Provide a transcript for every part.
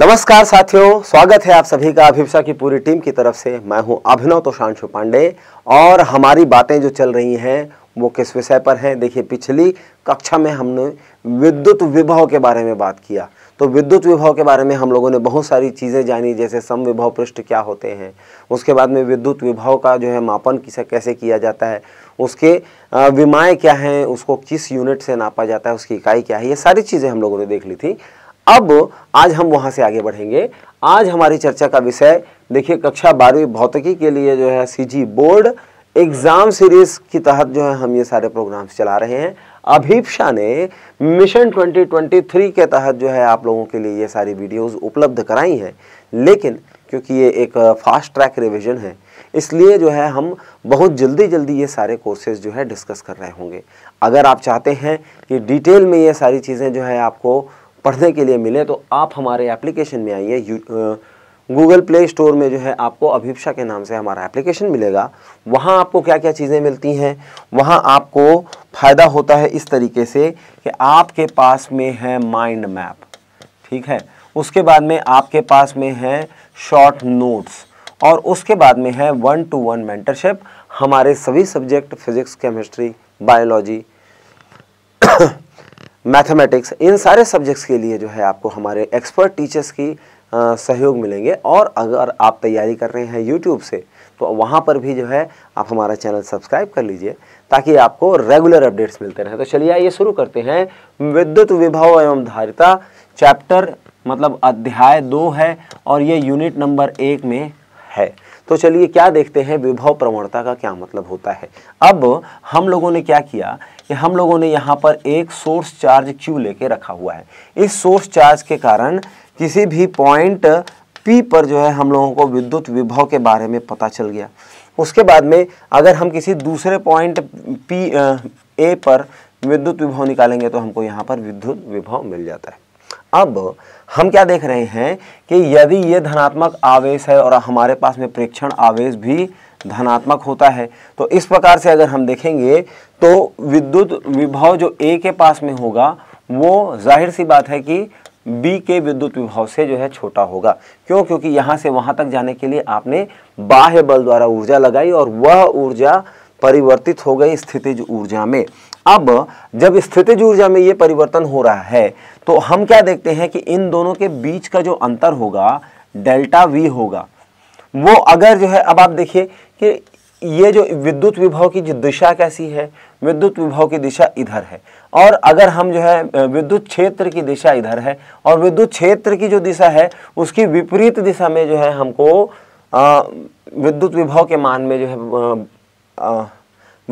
नमस्कार साथियों स्वागत है आप सभी का अभिपा की पूरी टीम की तरफ से मैं हूं अभिनव तोषांशु पांडे और हमारी बातें जो चल रही हैं वो किस विषय पर हैं देखिए पिछली कक्षा में हमने विद्युत विभव के बारे में बात किया तो विद्युत विभव के बारे में हम लोगों ने बहुत सारी चीज़ें जानी जैसे सम विभव पृष्ठ क्या होते हैं उसके बाद में विद्युत विभव का जो है मापन किसे कैसे किया जाता है उसके विमाएँ क्या हैं उसको किस यूनिट से नापा जाता है उसकी इकाई क्या है ये सारी चीज़ें हम लोगों ने देख ली थी अब आज हम वहाँ से आगे बढ़ेंगे आज हमारी चर्चा का विषय देखिए कक्षा बारहवीं भौतिकी के लिए जो है सीजी बोर्ड एग्ज़ाम सीरीज के तहत जो है हम ये सारे प्रोग्राम्स चला रहे हैं अभीपा ने मिशन 2023 के तहत जो है आप लोगों के लिए ये सारी वीडियोस उपलब्ध कराई हैं लेकिन क्योंकि ये एक फास्ट ट्रैक रिवीजन है इसलिए जो है हम बहुत जल्दी जल्दी ये सारे कोर्सेज जो है डिस्कस कर रहे होंगे अगर आप चाहते हैं कि डिटेल में ये सारी चीज़ें जो है आपको पढ़ने के लिए मिले तो आप हमारे एप्लीकेशन में आइए गूगल प्ले स्टोर में जो है आपको अभिप्सा के नाम से हमारा एप्लीकेशन मिलेगा वहाँ आपको क्या क्या चीज़ें मिलती हैं वहाँ आपको फ़ायदा होता है इस तरीके से कि आपके पास में है माइंड मैप ठीक है उसके बाद में आपके पास में है शॉर्ट नोट्स और उसके बाद में है वन टू वन मेंटरशिप हमारे सभी subject physics chemistry biology mathematics इन सारे सब्जेक्ट्स के लिए जो है आपको हमारे एक्सपर्ट टीचर्स की आ, सहयोग मिलेंगे और अगर आप तैयारी कर रहे हैं यूट्यूब से तो वहाँ पर भी जो है आप हमारा चैनल सब्सक्राइब कर लीजिए ताकि आपको रेगुलर अपडेट्स मिलते रहें तो चलिए आइए शुरू करते हैं विद्युत विभव एवं धारिता चैप्टर मतलब अध्याय दो है और ये यूनिट नंबर एक में है तो चलिए क्या देखते हैं विभव प्रवणता का क्या मतलब होता है अब हम लोगों ने क्या किया कि हम लोगों ने यहाँ पर एक सोर्स चार्ज क्यू लेके रखा हुआ है इस सोर्स चार्ज के कारण किसी भी पॉइंट पी पर जो है हम लोगों को विद्युत विभव के बारे में पता चल गया उसके बाद में अगर हम किसी दूसरे पॉइंट पी ए पर विद्युत विभव निकालेंगे तो हमको यहाँ पर विद्युत विभव मिल जाता है अब हम क्या देख रहे हैं कि यदि ये धनात्मक आवेश है और हमारे पास में प्रेक्षण आवेश भी धनात्मक होता है तो इस प्रकार से अगर हम देखेंगे तो विद्युत विभव जो ए के पास में होगा वो जाहिर सी बात है कि बी के विद्युत विभव से जो है छोटा होगा क्यों क्योंकि यहाँ से वहाँ तक जाने के लिए आपने बाह्य बल द्वारा ऊर्जा लगाई और वह ऊर्जा परिवर्तित हो गई स्थितिज ऊर्जा में अब जब स्थितिज ऊर्जा में ये परिवर्तन हो रहा है तो हम क्या देखते हैं कि इन दोनों के बीच का जो अंतर होगा डेल्टा वी होगा वो अगर जो है अब आप देखिए कि ये जो विद्युत विभव की जो दिशा कैसी है विद्युत विभव की दिशा इधर है और अगर हम जो है विद्युत क्षेत्र की दिशा इधर है और विद्युत क्षेत्र की जो दिशा है उसकी विपरीत दिशा में जो है हमको विद्युत विभव के मान में जो है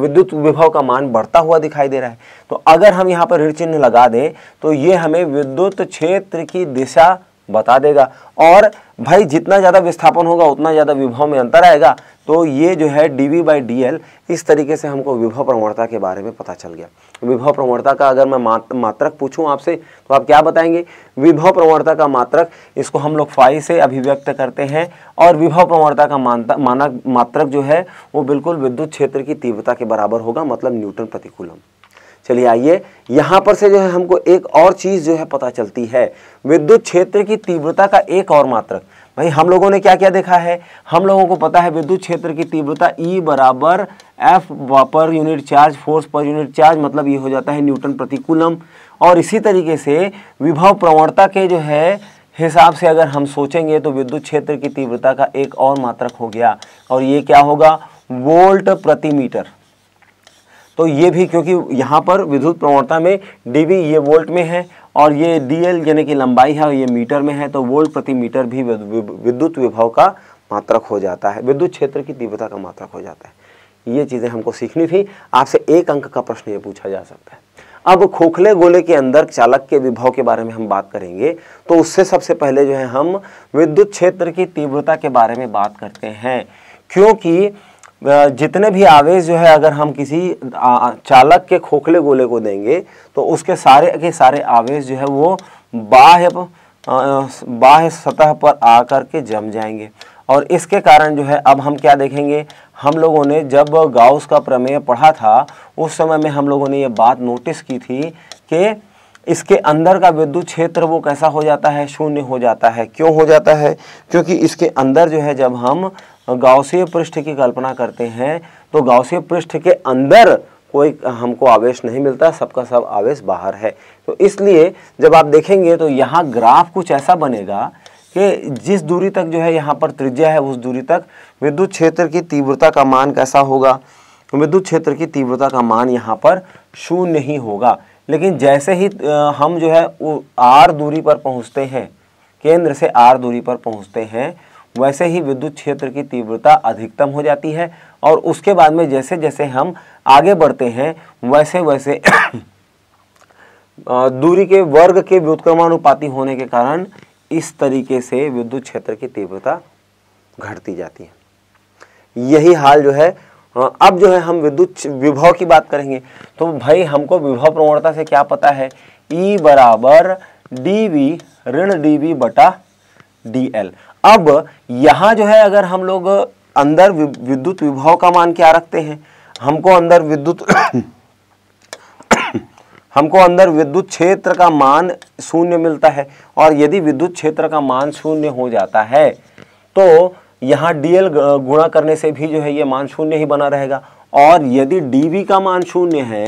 विद्युत विभव का मान बढ़ता हुआ दिखाई दे रहा है तो अगर हम यहाँ पर ऋण चिन्ह लगा दें तो ये हमें विद्युत क्षेत्र की दिशा बता देगा और भाई जितना ज़्यादा विस्थापन होगा उतना ज़्यादा विभव में अंतर आएगा तो ये जो है D V by D L इस तरीके से हमको विभव प्रवणता के बारे में पता चल गया विभव प्रवणता का अगर मैं मात, मात्रक पूछूं आपसे तो आप क्या बताएंगे विभव प्रवणता का मात्रक इसको हम लोग फाई से अभिव्यक्त करते हैं और विभव प्रवणता का मानता मानक मात्रक जो है वो बिल्कुल विद्युत क्षेत्र की तीव्रता के बराबर होगा मतलब न्यूटन प्रतिकूलम चलिए आइए यहाँ पर से जो है हमको एक और चीज़ जो है पता चलती है विद्युत क्षेत्र की तीव्रता का एक और मात्रक भाई हम लोगों ने क्या क्या देखा है हम लोगों को पता है विद्युत क्षेत्र की तीव्रता E बराबर एफ पर यूनिट चार्ज फोर्स पर यूनिट चार्ज मतलब ये हो जाता है न्यूटन प्रति कूलम और इसी तरीके से विभव प्रवणता के जो है हिसाब से अगर हम सोचेंगे तो विद्युत क्षेत्र की तीव्रता का एक और मात्रक हो गया और ये क्या होगा वोल्ट प्रति मीटर तो ये भी क्योंकि यहाँ पर विद्युत प्रवणता में डीवी ये वोल्ट में है और ये डीएल यानी कि लंबाई है और ये मीटर में है तो वोल्ट प्रति मीटर भी विद्युत विभव का मात्रक हो जाता है विद्युत क्षेत्र की तीव्रता का मात्रक हो जाता है ये चीज़ें हमको सीखनी थी आपसे एक अंक का प्रश्न ये पूछा जा सकता है अब खोखले गोले के अंदर चालक के विभव के बारे में हम बात करेंगे तो उससे सबसे पहले जो है हम विद्युत क्षेत्र की तीव्रता के बारे में बात करते हैं क्योंकि जितने भी आवेश जो है अगर हम किसी चालक के खोखले गोले को देंगे तो उसके सारे के सारे आवेश जो है वो बाह्य बाह्य सतह पर आ के जम जाएंगे और इसके कारण जो है अब हम क्या देखेंगे हम लोगों ने जब गाउस का प्रमेय पढ़ा था उस समय में हम लोगों ने ये बात नोटिस की थी कि इसके अंदर का विद्युत क्षेत्र वो कैसा हो जाता है शून्य हो जाता है क्यों हो जाता है क्योंकि इसके अंदर जो है जब हम गावसीय पृष्ठ की कल्पना करते हैं तो गावसीय पृष्ठ के अंदर कोई हमको आवेश नहीं मिलता सबका सब आवेश बाहर है तो इसलिए जब आप देखेंगे तो यहाँ ग्राफ कुछ ऐसा बनेगा कि जिस दूरी तक जो है यहाँ पर त्रिज्या है उस दूरी तक विद्युत क्षेत्र की तीव्रता का मान कैसा होगा विद्युत क्षेत्र की तीव्रता का मान यहाँ पर शून्य ही होगा लेकिन जैसे ही हम जो है आर दूरी पर पहुँचते हैं केंद्र से आर दूरी पर पहुँचते हैं वैसे ही विद्युत क्षेत्र की तीव्रता अधिकतम हो जाती है और उसके बाद में जैसे जैसे हम आगे बढ़ते हैं वैसे वैसे दूरी के वर्ग के व्युत्क्रमानुपाती होने के कारण इस तरीके से विद्युत क्षेत्र की तीव्रता घटती जाती है यही हाल जो है अब जो है हम विद्युत विभव की बात करेंगे तो भाई हमको विभव प्रवणता से क्या पता है ई e बराबर डी वी ऋण डी वी बटा डी एल अब यहाँ जो है अगर हम लोग अंदर विद्युत विभव का मान क्या रखते हैं हमको अंदर विद्युत हमको अंदर विद्युत क्षेत्र का मान शून्य मिलता है और यदि विद्युत क्षेत्र का मान शून्य हो जाता है तो यहाँ डीएल गुणा करने से भी जो है ये मान शून्य ही बना रहेगा और यदि बी का मान शून्य है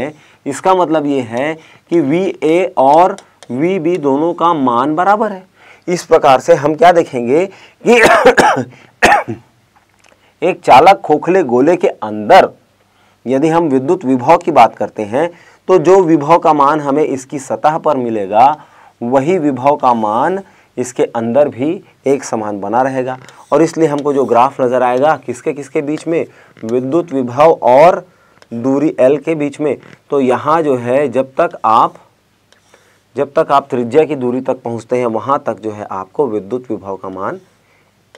इसका मतलब ये है कि वी ए और वी बी दोनों का मान बराबर है इस प्रकार से हम क्या देखेंगे कि एक चालक खोखले गोले के अंदर यदि हम विद्युत विभव की बात करते हैं तो जो विभव का मान हमें इसकी सतह पर मिलेगा वही विभव का मान इसके अंदर भी एक समान बना रहेगा और इसलिए हमको जो ग्राफ नज़र आएगा किसके किसके बीच में विद्युत विभव और दूरी एल के बीच में तो यहाँ जो है जब तक आप जब तक आप त्रिज्या की दूरी तक पहुंचते हैं वहां तक जो है आपको विद्युत विभव का मान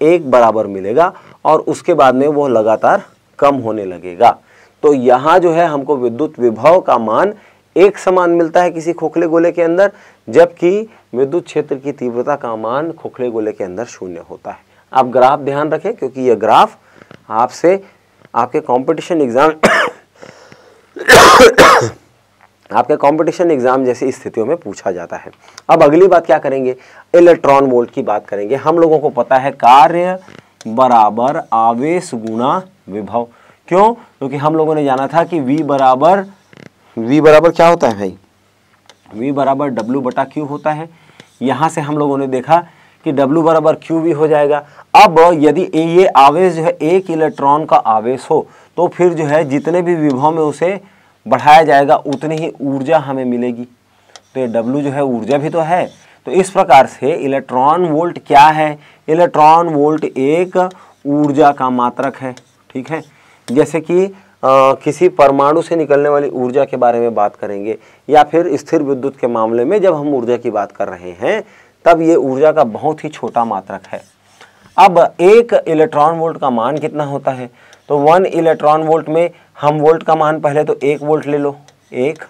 एक बराबर मिलेगा और उसके बाद में वो लगातार कम होने लगेगा तो यहाँ जो है हमको विद्युत विभव का मान एक समान मिलता है किसी खोखले गोले के अंदर जबकि विद्युत क्षेत्र की तीव्रता का मान खोखले गोले के अंदर शून्य होता है आप ग्राफ ध्यान रखें क्योंकि यह ग्राफ आपसे आपके कंपटीशन एग्जाम आपके कंपटीशन एग्जाम जैसी स्थितियों में पूछा जाता है अब अगली बात क्या करेंगे इलेक्ट्रॉन वोल्ट की बात करेंगे हम लोगों को पता है कार्य बराबर आवेश गुणा विभव क्यों क्योंकि हम लोगों ने जाना था कि V बराबर V बराबर क्या होता है भाई V बराबर W बटा Q होता है यहाँ से हम लोगों ने देखा कि W बराबर क्यू भी हो जाएगा अब यदि ये आवेश जो है एक इलेक्ट्रॉन का आवेश हो तो फिर जो है जितने भी विभव में उसे बढ़ाया जाएगा उतनी ही ऊर्जा हमें मिलेगी तो ये डब्ल्यू जो है ऊर्जा भी तो है तो इस प्रकार से इलेक्ट्रॉन वोल्ट क्या है इलेक्ट्रॉन वोल्ट एक ऊर्जा का मात्रक है ठीक है जैसे कि आ, किसी परमाणु से निकलने वाली ऊर्जा के बारे में बात करेंगे या फिर स्थिर विद्युत के मामले में जब हम ऊर्जा की बात कर रहे हैं तब ये ऊर्जा का बहुत ही छोटा मात्रक है अब एक इलेक्ट्रॉन वोल्ट का मान कितना होता है तो वन इलेक्ट्रॉन वोल्ट में हम वोल्ट का मान पहले तो एक वोल्ट ले लो एक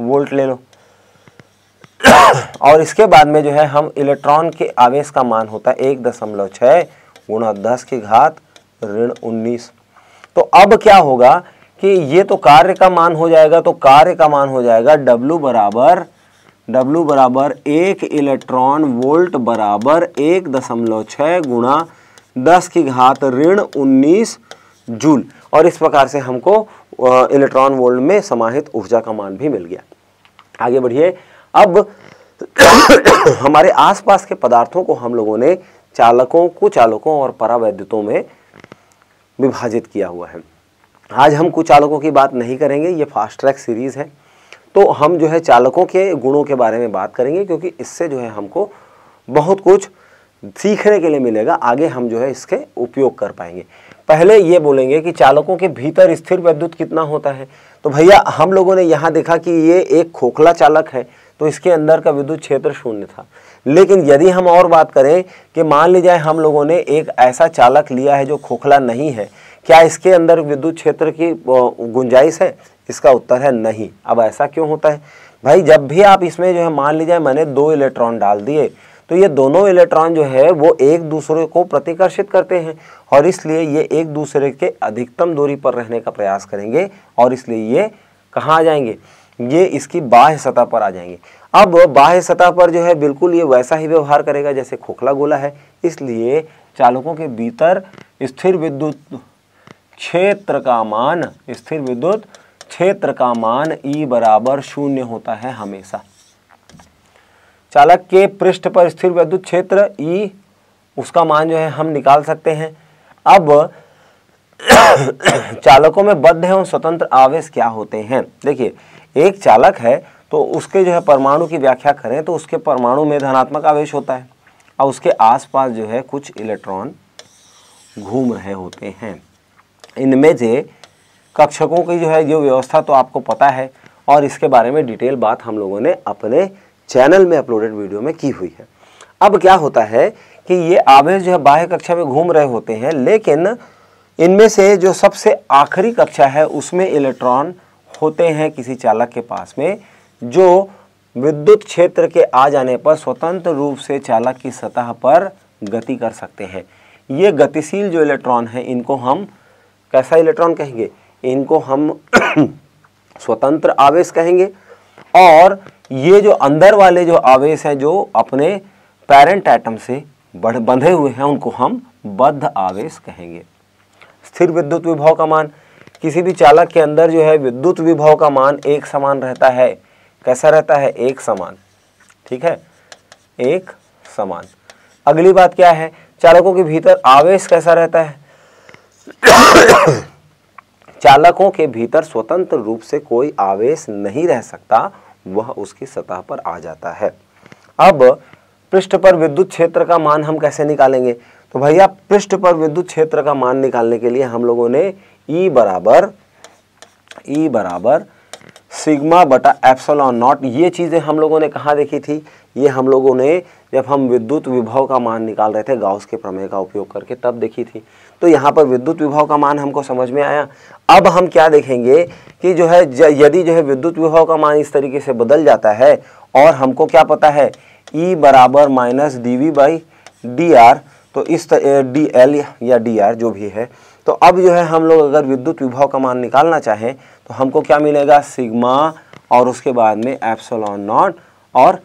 वोल्ट ले लो और इसके बाद में जो है हम इलेक्ट्रॉन के आवेश का मान होता है एक दशमलव छः गुणा दस की घात ऋण उन्नीस तो अब क्या होगा कि ये तो कार्य का मान हो जाएगा तो कार्य का मान हो जाएगा W बराबर W बराबर एक इलेक्ट्रॉन वोल्ट बराबर एक दशमलव छः गुणा दस की घात ऋण उन्नीस जूल और इस प्रकार से हमको इलेक्ट्रॉन वोल्ट में समाहित ऊर्जा का मान भी मिल गया आगे बढ़िए अब हमारे आसपास के पदार्थों को हम लोगों ने चालकों कुचालकों और परावैद्युतों में विभाजित किया हुआ है आज हम कुचालकों की बात नहीं करेंगे ये फास्ट ट्रैक सीरीज़ है तो हम जो है चालकों के गुणों के बारे में बात करेंगे क्योंकि इससे जो है हमको बहुत कुछ सीखने के लिए मिलेगा आगे हम जो है इसके उपयोग कर पाएंगे पहले ये बोलेंगे कि चालकों के भीतर स्थिर विद्युत कितना होता है तो भैया हम लोगों ने यहाँ देखा कि ये एक खोखला चालक है तो इसके अंदर का विद्युत क्षेत्र शून्य था लेकिन यदि हम और बात करें कि मान ली जाए हम लोगों ने एक ऐसा चालक लिया है जो खोखला नहीं है क्या इसके अंदर विद्युत क्षेत्र की गुंजाइश है इसका उत्तर है नहीं अब ऐसा क्यों होता है भाई जब भी आप इसमें जो है मान लीजिए मैंने दो इलेक्ट्रॉन डाल दिए तो ये दोनों इलेक्ट्रॉन जो है वो एक दूसरे को प्रतिकर्षित करते हैं और इसलिए ये एक दूसरे के अधिकतम दूरी पर रहने का प्रयास करेंगे और इसलिए ये कहाँ आ जाएंगे ये इसकी बाह्य सतह पर आ जाएंगे अब बाह्य सतह पर जो है बिल्कुल ये वैसा ही व्यवहार करेगा जैसे खोखला गोला है इसलिए चालकों के भीतर स्थिर विद्युत क्षेत्र का मान स्थिर विद्युत क्षेत्र का मान ई e बराबर शून्य होता है हमेशा चालक के पृष्ठ पर स्थिर विद्युत क्षेत्र ई e, उसका मान जो है हम निकाल सकते हैं अब चालकों में बद्ध एवं स्वतंत्र आवेश क्या होते हैं देखिए एक चालक है तो उसके जो है परमाणु की व्याख्या करें तो उसके परमाणु में धनात्मक आवेश होता है और उसके आसपास जो है कुछ इलेक्ट्रॉन घूम रहे होते हैं इनमें से कक्षकों की जो है जो व्यवस्था तो आपको पता है और इसके बारे में डिटेल बात हम लोगों ने अपने चैनल में अपलोडेड वीडियो में की हुई है अब क्या होता है कि ये आवेश जो है बाह्य कक्षा में घूम रहे होते हैं लेकिन इनमें से जो सबसे आखिरी कक्षा है उसमें इलेक्ट्रॉन होते हैं किसी चालक के पास में जो विद्युत क्षेत्र के आ जाने पर स्वतंत्र रूप से चालक की सतह पर गति कर सकते हैं ये गतिशील जो इलेक्ट्रॉन है इनको हम कैसा इलेक्ट्रॉन कहेंगे इनको हम स्वतंत्र आवेश कहेंगे और ये जो अंदर वाले जो आवेश हैं जो अपने पेरेंट एटम से बढ़ बंधे हुए हैं उनको हम बद्ध आवेश कहेंगे स्थिर विद्युत विभव का मान किसी भी चालक के अंदर जो है विद्युत विभव का मान एक समान रहता है कैसा रहता है एक समान ठीक है एक समान अगली बात क्या है चालकों के भीतर आवेश कैसा रहता है चालकों के भीतर स्वतंत्र रूप से कोई आवेश नहीं रह सकता वह उसकी सतह पर आ जाता है अब पृष्ठ पर विद्युत क्षेत्र का मान हम कैसे निकालेंगे तो भैया पृष्ठ पर विद्युत क्षेत्र का मान निकालने के लिए हम लोगों ने E बराबर E बराबर सिग्मा बटा एप्सलॉन नॉट ये चीज़ें हम लोगों ने कहाँ देखी थी ये हम लोगों ने जब हम विद्युत विभव का मान निकाल रहे थे गाउस के प्रमेय का उपयोग करके तब देखी थी तो यहाँ पर विद्युत विभव का मान हमको समझ में आया अब हम क्या देखेंगे कि जो है यदि जो है विद्युत विभव का मान इस तरीके से बदल जाता है और हमको क्या पता है E बराबर minus D V by D R तो इस डी एल या डी आर जो भी है तो अब जो है हम लोग अगर विद्युत विभव का मान निकालना चाहें तो हमको क्या मिलेगा सिग्मा और उसके बाद में एप्सलॉन नॉट और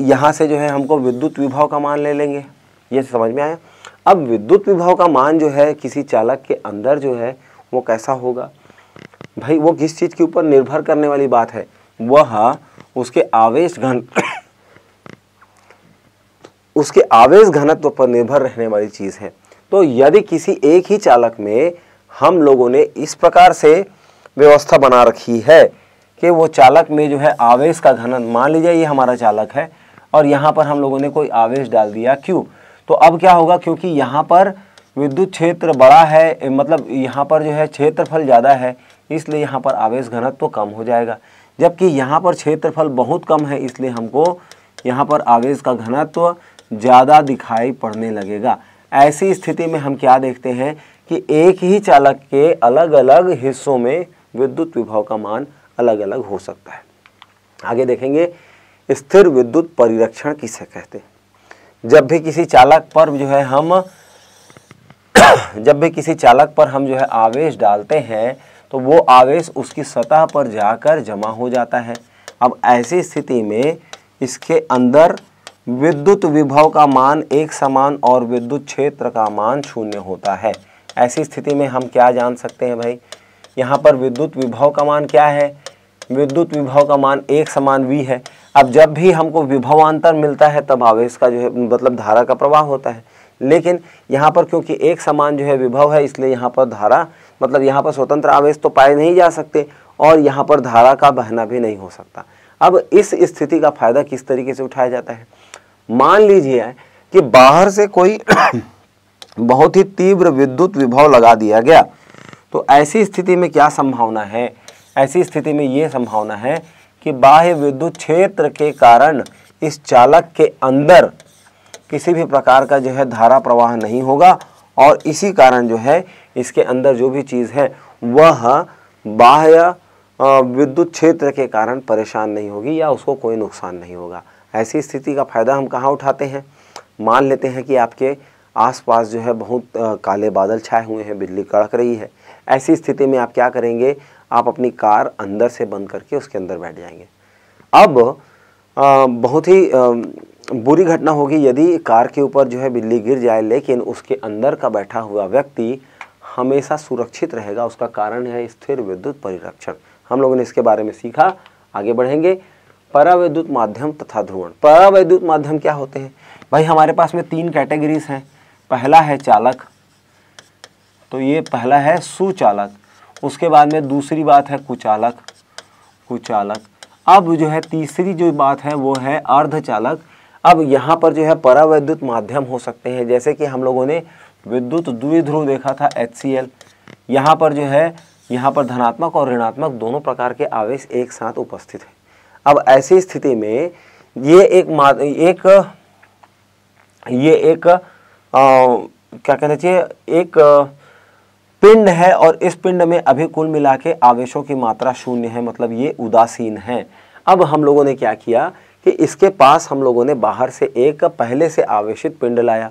यहाँ से जो है हमको विद्युत विभव का मान ले लेंगे ये समझ में आया अब विद्युत विभव का मान जो है किसी चालक के अंदर जो है वो कैसा होगा भाई वो किस चीज़ के ऊपर निर्भर करने वाली बात है वह उसके आवेश घन उसके आवेश घनत्व पर निर्भर रहने वाली चीज़ है तो यदि किसी एक ही चालक में हम लोगों ने इस प्रकार से व्यवस्था बना रखी है कि वो चालक में जो है आवेश का घनन मान लीजिए ये हमारा चालक है और यहाँ पर हम लोगों ने कोई आवेश डाल दिया क्यों तो अब क्या होगा क्योंकि यहाँ पर विद्युत क्षेत्र बड़ा है मतलब यहाँ पर जो है क्षेत्रफल ज़्यादा है इसलिए यहाँ पर आवेश घनत्व तो कम हो जाएगा जबकि यहाँ पर क्षेत्रफल बहुत कम है इसलिए हमको यहाँ पर आवेश का घनत्व ज़्यादा दिखाई पड़ने लगेगा ऐसी स्थिति में हम क्या देखते हैं कि एक ही चालक के अलग अलग हिस्सों में विद्युत विभव का मान अलग अलग हो सकता है आगे देखेंगे स्थिर विद्युत परिरक्षण किसे कहते हैं जब भी किसी चालक पर जो है हम जब भी किसी चालक पर हम जो है आवेश डालते हैं तो वो आवेश उसकी सतह पर जाकर जमा हो जाता है अब ऐसी स्थिति में इसके अंदर विद्युत विभव का मान एक समान और विद्युत क्षेत्र का मान शून्य होता है ऐसी स्थिति में हम क्या जान सकते हैं भाई यहाँ पर विद्युत विभव का मान क्या है विद्युत विभव का मान एक समान वी है अब जब भी हमको विभवांतर मिलता है तब आवेश का जो है मतलब धारा का प्रवाह होता है लेकिन यहाँ पर क्योंकि एक समान जो है विभव है इसलिए यहाँ पर धारा मतलब यहाँ पर स्वतंत्र आवेश तो पाए नहीं जा सकते और यहाँ पर धारा का बहना भी नहीं हो सकता अब इस स्थिति का फायदा किस तरीके से उठाया जाता है मान लीजिए कि बाहर से कोई बहुत ही तीव्र विद्युत विभव लगा दिया गया तो ऐसी स्थिति में क्या संभावना है ऐसी स्थिति में ये संभावना है कि बाह्य विद्युत क्षेत्र के कारण इस चालक के अंदर किसी भी प्रकार का जो है धारा प्रवाह नहीं होगा और इसी कारण जो है इसके अंदर जो भी चीज़ है वह बाह्य विद्युत क्षेत्र के कारण परेशान नहीं होगी या उसको कोई नुकसान नहीं होगा ऐसी स्थिति का फ़ायदा हम कहाँ उठाते हैं मान लेते हैं कि आपके आसपास जो है बहुत काले बादल छाए हुए हैं बिजली कड़क रही है ऐसी स्थिति में आप क्या करेंगे आप अपनी कार अंदर से बंद करके उसके अंदर बैठ जाएंगे अब आ, बहुत ही आ, बुरी घटना होगी यदि कार के ऊपर जो है बिल्ली गिर जाए लेकिन उसके अंदर का बैठा हुआ व्यक्ति हमेशा सुरक्षित रहेगा उसका कारण है स्थिर विद्युत परिरक्षण हम लोगों ने इसके बारे में सीखा आगे बढ़ेंगे परावैद्युत माध्यम तथा ध्रुवण परावैद्युत माध्यम क्या होते हैं भाई हमारे पास में तीन कैटेगरीज हैं पहला है चालक तो ये पहला है सुचालक उसके बाद में दूसरी बात है कुचालक कुचालक अब जो है तीसरी जो बात है वो है अर्धचालक अब यहाँ पर जो है परावैद्युत माध्यम हो सकते हैं जैसे कि हम लोगों ने विद्युत द्विध्रुव देखा था एच सी एल यहाँ पर जो है यहाँ पर धनात्मक और ऋणात्मक दोनों प्रकार के आवेश एक साथ उपस्थित हैं अब ऐसी स्थिति में ये एक एक ये एक आ, क्या कहना चाहिए एक आ, पिंड है और इस पिंड में अभी कुल मिला के आवेशों की मात्रा शून्य है मतलब ये उदासीन है अब हम लोगों ने क्या किया कि इसके पास हम लोगों ने बाहर से एक पहले से आवेशित पिंड लाया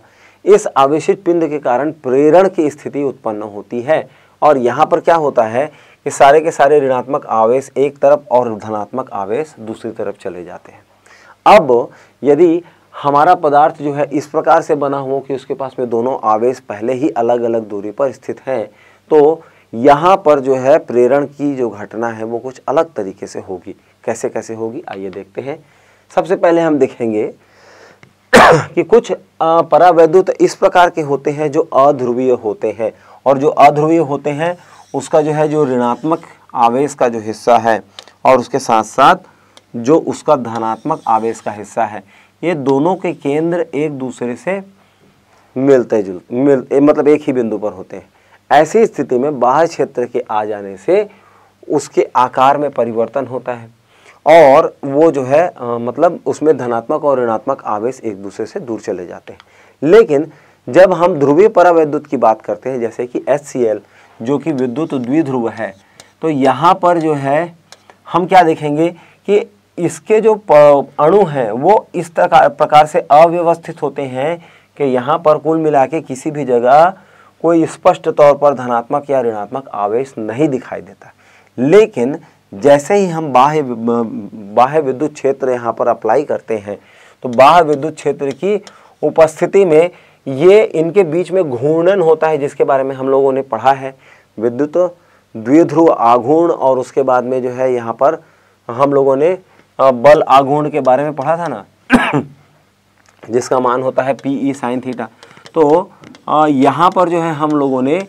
इस आवेशित पिंड के कारण प्रेरण की स्थिति उत्पन्न होती है और यहाँ पर क्या होता है कि सारे के सारे ऋणात्मक आवेश एक तरफ और धनात्मक आवेश दूसरी तरफ चले जाते हैं अब यदि हमारा पदार्थ जो है इस प्रकार से बना हो कि उसके पास में दोनों आवेश पहले ही अलग अलग दूरी पर स्थित हैं तो यहाँ पर जो है प्रेरण की जो घटना है वो कुछ अलग तरीके से होगी कैसे कैसे होगी आइए देखते हैं सबसे पहले हम देखेंगे कि कुछ परावैद्युत इस प्रकार के होते हैं जो अध्रुवीय होते हैं और जो अध्रुवीय होते हैं उसका जो है जो ऋणात्मक आवेश का जो हिस्सा है और उसके साथ साथ जो उसका धनात्मक आवेश का हिस्सा है ये दोनों के केंद्र एक दूसरे से मिलते जुल मिल मतलब एक ही बिंदु पर होते हैं ऐसी स्थिति में बाह्य क्षेत्र के आ जाने से उसके आकार में परिवर्तन होता है और वो जो है आ, मतलब उसमें धनात्मक और ऋणात्मक आवेश एक दूसरे से दूर चले जाते हैं लेकिन जब हम ध्रुवीय परावैद्युत की बात करते हैं जैसे कि एच जो कि विद्युत द्विध्रुव है तो यहाँ पर जो है हम क्या देखेंगे कि इसके जो अणु हैं वो इस प्रकार से अव्यवस्थित होते हैं कि यहाँ पर कुल मिला के किसी भी जगह कोई स्पष्ट तौर पर धनात्मक या ऋणात्मक आवेश नहीं दिखाई देता लेकिन जैसे ही हम बाह्य बाह्य विद्युत क्षेत्र यहाँ पर अप्लाई करते हैं तो बाह्य विद्युत क्षेत्र की उपस्थिति में ये इनके बीच में घूर्णन होता है जिसके बारे में हम लोगों ने पढ़ा है विद्युत द्विध्रुव आघूर्ण और उसके बाद में जो है यहाँ पर हम लोगों ने बल आघूर्ण के बारे में पढ़ा था ना जिसका मान होता है पी ई साइन थीटा दोस्तों यहाँ पर जो है हम लोगों ने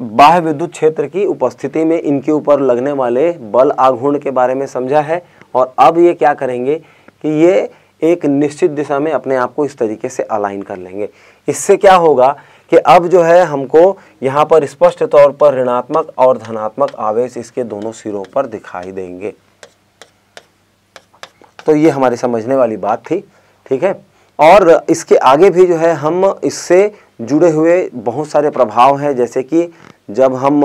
बाह्य विद्युत क्षेत्र की उपस्थिति में इनके ऊपर लगने वाले बल आघूर्ण के बारे में समझा है और अब ये क्या करेंगे कि ये एक निश्चित दिशा में अपने आप को इस तरीके से अलाइन कर लेंगे इससे क्या होगा कि अब जो है हमको यहाँ पर स्पष्ट तौर पर ऋणात्मक और धनात्मक आवेश इसके दोनों सिरों पर दिखाई देंगे तो ये हमारी समझने वाली बात थी ठीक है और इसके आगे भी जो है हम इससे जुड़े हुए बहुत सारे प्रभाव हैं जैसे कि जब हम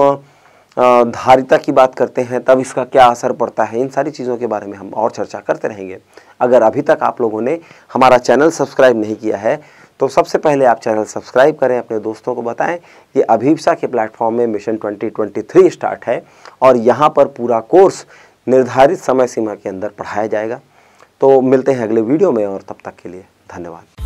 धारिता की बात करते हैं तब इसका क्या असर पड़ता है इन सारी चीज़ों के बारे में हम और चर्चा करते रहेंगे अगर अभी तक आप लोगों ने हमारा चैनल सब्सक्राइब नहीं किया है तो सबसे पहले आप चैनल सब्सक्राइब करें अपने दोस्तों को बताएं कि अभिप्सा के प्लेटफॉर्म में मिशन 2023 स्टार्ट है और यहाँ पर पूरा कोर्स निर्धारित समय सीमा के अंदर पढ़ाया जाएगा तो मिलते हैं अगले वीडियो में और तब तक के लिए धन्यवाद